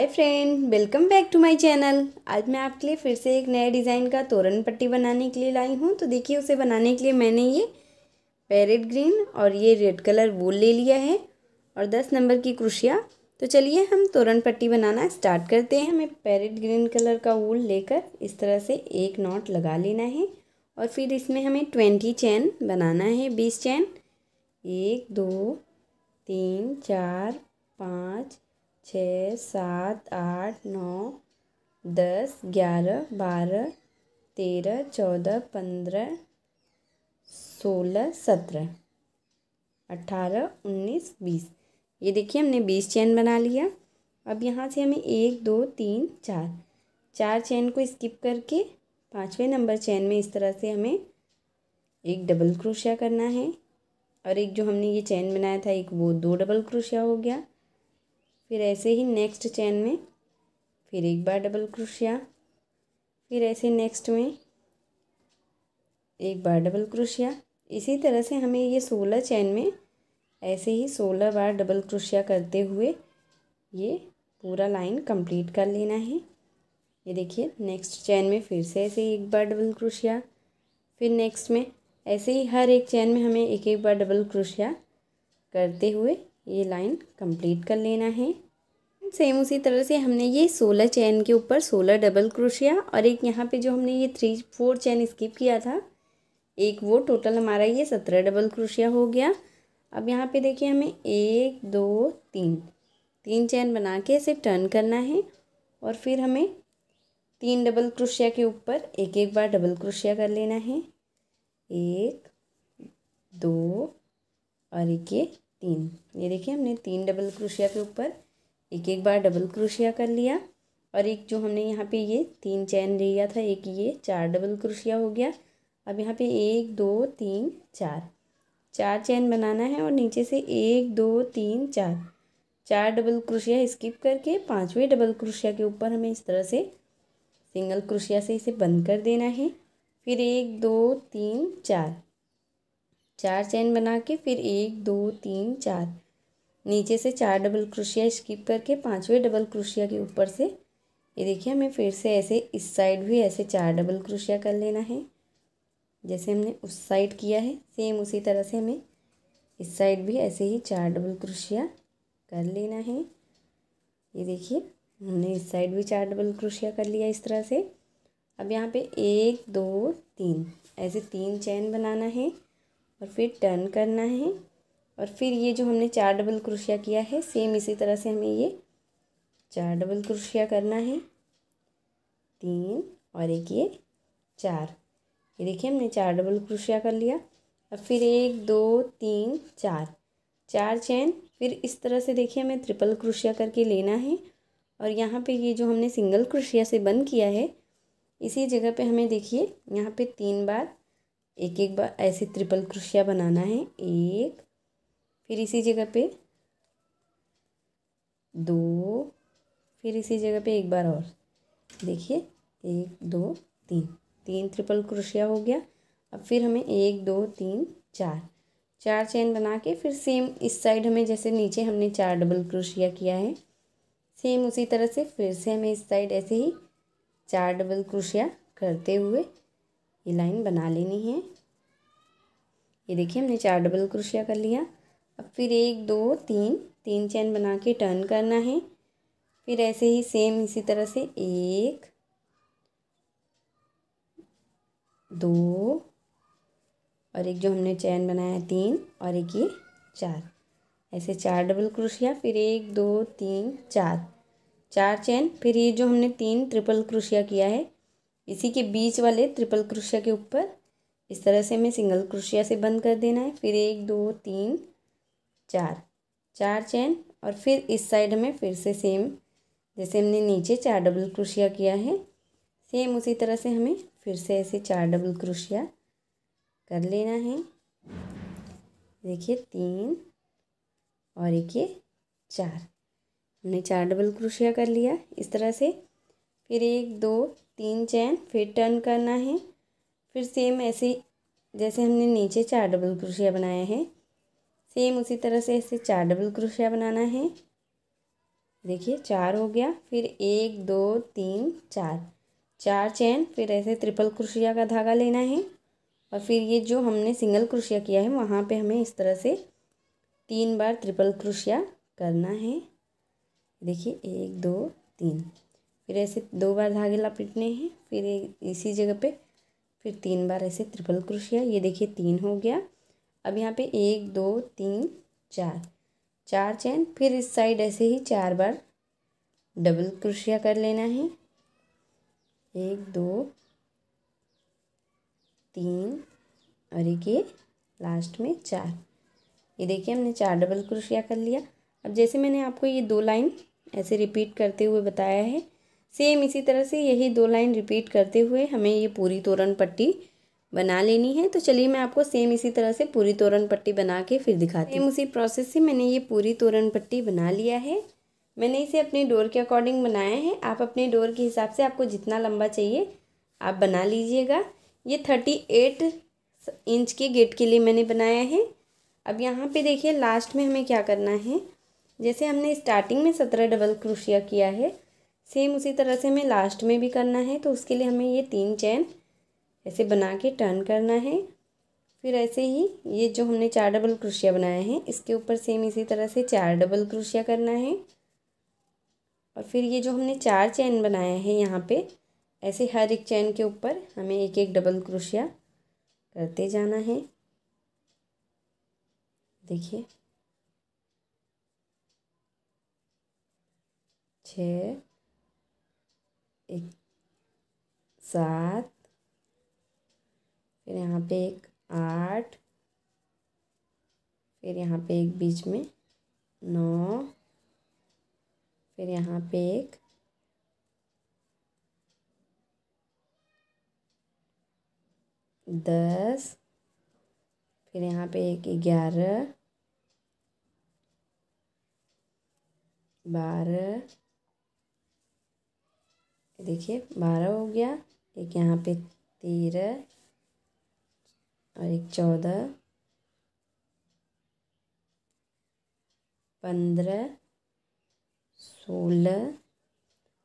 hi friend welcome back to my channel आज मैं आपके लिए फिर से एक नए डिज़ाइन का तोरण पट्टी बनाने के लिए लाई हूँ तो देखिए उसे बनाने के लिए मैंने ये पैरेट ग्रीन और ये रेड कलर वूल ले लिया है और दस नंबर की क्रुशिया तो चलिए हम तोरण पट्टी बनाना स्टार्ट करते हैं हमें पैरेट ग्रीन कलर का वूल लेकर इस तरह से एक नॉट लगा लेना है और फिर इसमें हमें ट्वेंटी चैन बनाना है बीस चैन एक दो तीन चार पाँच छः सात आठ नौ दस ग्यारह बारह तेरह चौदह पंद्रह सोलह सत्रह अट्ठारह उन्नीस बीस ये देखिए हमने बीस चैन बना लिया अब यहाँ से हमें एक दो तीन चार चार चैन को स्किप करके पाँचवें नंबर चैन में इस तरह से हमें एक डबल क्रोशिया करना है और एक जो हमने ये चैन बनाया था एक वो दो डबल क्रोशिया हो गया फिर ऐसे ही नेक्स्ट चैन में फिर एक बार डबल क्रोशिया फिर ऐसे नेक्स्ट में एक बार डबल क्रोशिया इसी तरह से हमें ये सोलह चैन में ऐसे ही सोलह बार डबल क्रोशिया करते हुए ये पूरा लाइन कंप्लीट कर लेना है ये देखिए नेक्स्ट चैन में फिर से ऐसे ही एक बार डबल क्रोशिया फिर नेक्स्ट में ऐसे ही हर एक चैन में हमें एक एक बार डबल क्रोशिया करते हुए ये लाइन कंप्लीट कर लेना है सेम उसी तरह से हमने ये सोलह चैन के ऊपर सोलह डबल क्रोशिया और एक यहाँ पे जो हमने ये थ्री फोर चैन स्किप किया था एक वो टोटल हमारा ये सत्रह डबल क्रोशिया हो गया अब यहाँ पे देखिए हमें एक दो तीन तीन चैन बना के इसे टर्न करना है और फिर हमें तीन डबल क्रोशिया के ऊपर एक एक बार डबल क्रोशिया कर लेना है एक दो और एक ये तीन ये देखिए हमने तीन डबल क्रोशिया के ऊपर एक एक बार डबल क्रोशिया कर लिया और एक जो हमने यहाँ पे ये तीन चैन लिया था एक ये चार डबल क्रोशिया हो गया अब यहाँ पे एक दो तीन चार चार चैन बनाना है और नीचे से एक दो तीन चार चार डबल क्रोशिया स्किप करके पाँचवें डबल क्रोशिया के ऊपर हमें इस तरह से सिंगल क्रोशिया से इसे बंद कर देना है फिर एक दो तीन चार चार चैन बना के फिर एक दो तीन चार नीचे से चार डबल क्रोशिया स्किप करके पाँचवें डबल क्रोशिया के ऊपर से ये देखिए हमें फिर से ऐसे इस साइड भी ऐसे चार डबल क्रोशिया कर लेना है जैसे हमने उस साइड किया है सेम उसी तरह से हमें इस साइड भी ऐसे ही चार डबल क्रोशिया कर लेना है ये देखिए हमने इस साइड भी चार डबल क्रोशिया कर लिया इस तरह से अब यहाँ पे एक दो तीन ऐसे तीन चैन बनाना है और फिर टर्न करना है और फिर ये जो हमने चार डबल क्रोशिया किया है सेम इसी तरह से हमें ये चार डबल क्रोशिया करना है तीन और एक ये चार ये देखिए हमने चार डबल क्रोशिया कर लिया और फिर एक दो तीन चार चार चैन फिर इस तरह से देखिए हमें ट्रिपल क्रोशिया करके लेना है और यहाँ पे ये जो हमने सिंगल क्रोशिया से बंद किया है इसी जगह पे हमें देखिए यहाँ पे तीन बार एक एक बार ऐसे ट्रिपल क्रोशिया बनाना है एक फिर इसी जगह पे दो फिर इसी जगह पे एक बार और देखिए एक दो तीन तीन ट्रिपल क्रोशिया हो गया अब फिर हमें एक दो तीन चार चार चेन बना के फिर सेम इस साइड हमें जैसे नीचे हमने चार डबल क्रोशिया किया है सेम उसी तरह से फिर से हमें इस साइड ऐसे ही चार डबल क्रोशिया करते हुए ये लाइन बना लेनी है ये देखिए हमने चार डबल क्रोशिया कर लिया अब फिर एक दो तीन तीन चैन बना के टर्न करना है फिर ऐसे ही सेम इसी तरह से एक दो और एक जो हमने चैन बनाया तीन और एक ये चार ऐसे चार डबल क्रोशिया फिर एक दो तीन चार चार चैन फिर ये जो हमने तीन ट्रिपल क्रोशिया किया है इसी के बीच वाले ट्रिपल क्रोशिया के ऊपर इस तरह से हमें सिंगल क्रोशिया से बंद कर देना है फिर एक दो तीन चार चार चैन और फिर इस साइड में फिर से सेम जैसे हमने नीचे चार डबल क्रोशिया किया है सेम उसी तरह से हमें फिर से ऐसे चार डबल क्रोशिया कर लेना है देखिए तीन और एक ये चार हमने चार डबल क्रोशिया कर लिया इस तरह से फिर एक दो तीन चैन फिर टर्न करना है फिर सेम ऐसे जैसे हमने नीचे चार डबल क्रोशिया बनाया है सेम उसी तरह से ऐसे चार डबल क्रोशिया बनाना है देखिए चार हो गया फिर एक दो तीन चार चार चैन फिर ऐसे ट्रिपल क्रोशिया का धागा लेना है और फिर ये जो हमने सिंगल क्रोशिया किया है वहाँ पे हमें इस तरह से तीन बार ट्रिपल क्रोशिया करना है देखिए एक दो तीन फिर ऐसे दो बार धागे लपेटने हैं फिर इसी जगह पे फिर तीन बार ऐसे ट्रिपल क्रोशिया ये देखिए तीन हो गया अब यहाँ पे एक दो तीन चार चार चैन फिर इस साइड ऐसे ही चार बार डबल क्रोशिया कर लेना है एक दो तीन और एक ये लास्ट में चार ये देखिए हमने चार डबल क्रोशिया कर लिया अब जैसे मैंने आपको ये दो लाइन ऐसे रिपीट करते हुए बताया है सेम इसी तरह से यही दो लाइन रिपीट करते हुए हमें ये पूरी तोरण पट्टी बना लेनी है तो चलिए मैं आपको सेम इसी तरह से पूरी तोरण पट्टी बना के फिर दिखाती हूँ सेम उसी प्रोसेस से मैंने ये पूरी तोरण पट्टी बना लिया है मैंने इसे अपने डोर के अकॉर्डिंग बनाया है आप अपने डोर के हिसाब से आपको जितना लंबा चाहिए आप बना लीजिएगा ये थर्टी एट इंच के गेट के लिए मैंने बनाया है अब यहाँ पे देखिए लास्ट में हमें क्या करना है जैसे हमने स्टार्टिंग में सत्रह डबल क्रोशिया किया है सेम उसी तरह से हमें लास्ट में भी करना है तो उसके लिए हमें ये तीन चैन ऐसे बना के टर्न करना है फिर ऐसे ही ये जो हमने चार डबल क्रोशिया बनाया है इसके ऊपर सेम इसी तरह से चार डबल क्रोशिया करना है और फिर ये जो हमने चार चैन बनाया है यहाँ पे ऐसे हर एक चैन के ऊपर हमें एक एक डबल क्रोशिया करते जाना है देखिए छः एक सात फिर यहाँ पे एक आठ फिर यहाँ पे एक बीच में नौ फिर यहाँ पे एक दस फिर यहाँ पे एक ग्यारह बारह देखिए बारह हो गया एक यहाँ पे तेरह और एक चौदह पंद्रह सोलह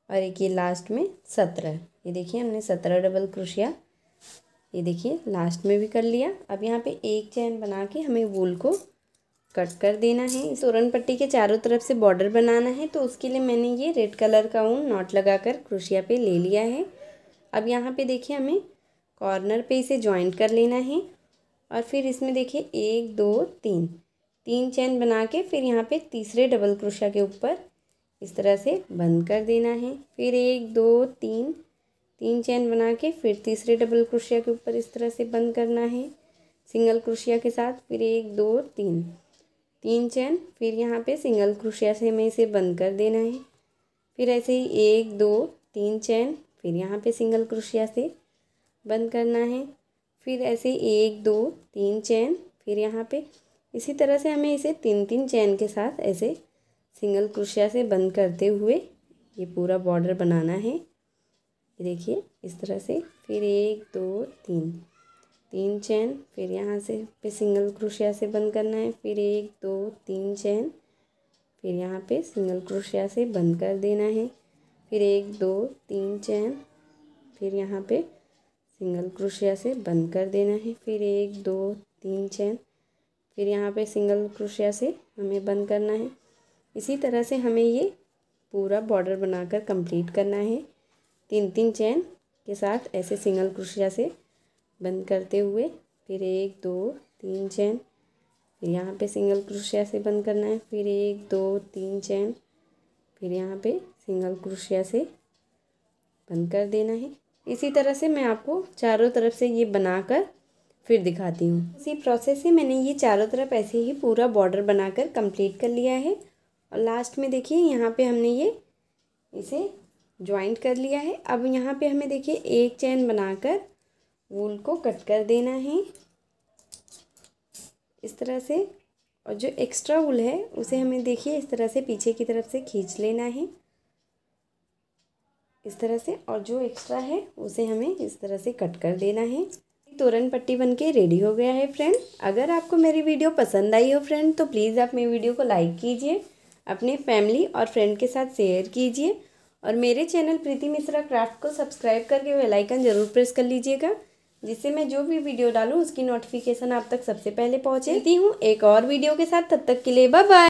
और एक ये लास्ट में सत्रह ये देखिए हमने सत्रह डबल क्रोशिया ये देखिए लास्ट में भी कर लिया अब यहाँ पे एक चैन बना के हमें वूल को कट कर देना है इस ओरन पट्टी के चारों तरफ से बॉर्डर बनाना है तो उसके लिए मैंने ये रेड कलर का ऊन नॉट लगाकर क्रोशिया पे ले लिया है अब यहाँ पे देखिए हमें कॉर्नर पे इसे ज्वाइंट कर लेना है और फिर इसमें देखिए एक दो तीन तीन चैन बना के फिर यहाँ पे तीसरे डबल क्रोशिया के ऊपर इस तरह से बंद कर देना है फिर एक दो तीन तीन चैन बना के फिर तीसरे डबल क्रोशिया के ऊपर इस तरह से बंद करना है सिंगल क्रोशिया के साथ फिर एक दो तीन तीन चैन फिर यहाँ पे सिंगल क्रोशिया से हमें इसे बंद कर देना है फिर ऐसे ही एक दो तीन चैन फिर यहाँ पे सिंगल क्रोशिया से बंद करना है फिर ऐसे एक दो तीन चैन फिर यहाँ पे इसी तरह से हमें इसे तीन तीन चैन के साथ ऐसे सिंगल क्रोशिया से बंद करते हुए ये पूरा बॉर्डर बनाना है देखिए इस तरह से फिर एक दो तीन तीन चैन फिर यहाँ से पे सिंगल क्रोशिया से बंद करना है फिर एक दो तीन चैन फिर यहाँ पे सिंगल क्रोशिया से बंद कर देना है फिर एक दो तीन चैन फिर यहाँ पे सिंगल क्रोशिया से बंद कर देना है फिर एक दो तीन चैन फिर यहाँ पे सिंगल क्रोशिया से हमें बंद करना है इसी तरह से हमें ये पूरा बॉर्डर बनाकर कंप्लीट करना है तीन तीन चैन के साथ ऐसे सिंगल क्रोशिया से बंद करते हुए फिर एक दो तीन चैन फिर यहाँ पे सिंगल क्रोशिया से बंद करना है फिर एक दो तीन चैन फिर यहाँ पे सिंगल क्रोशिया से बंद कर देना है इसी तरह से मैं आपको चारों तरफ से ये बनाकर फिर दिखाती हूँ इसी प्रोसेस से मैंने ये चारों तरफ ऐसे ही पूरा बॉर्डर बनाकर कंप्लीट कर लिया है और लास्ट में देखिए यहाँ पे हमने ये इसे ज्वाइंट कर लिया है अब यहाँ पे हमें देखिए एक चैन बनाकर वूल को कट कर देना है इस तरह से और जो एक्स्ट्रा वूल है उसे हमें देखिए इस तरह से पीछे की तरफ से खींच लेना है इस तरह से और जो एक्स्ट्रा है उसे हमें इस तरह से कट कर देना है तोरण पट्टी बन के रेडी हो गया है फ्रेंड अगर आपको मेरी वीडियो पसंद आई हो फ्रेंड तो प्लीज़ आप मेरी वीडियो को लाइक कीजिए अपने फैमिली और फ्रेंड के साथ शेयर कीजिए और मेरे चैनल प्रीति मिश्रा क्राफ्ट को सब्सक्राइब करके बेल आइकन जरूर प्रेस कर लीजिएगा जिससे मैं जो भी वीडियो डालूँ उसकी नोटिफिकेशन आप तक सबसे पहले पहुँचेती हूँ एक और वीडियो के साथ तब तक के लिए बाय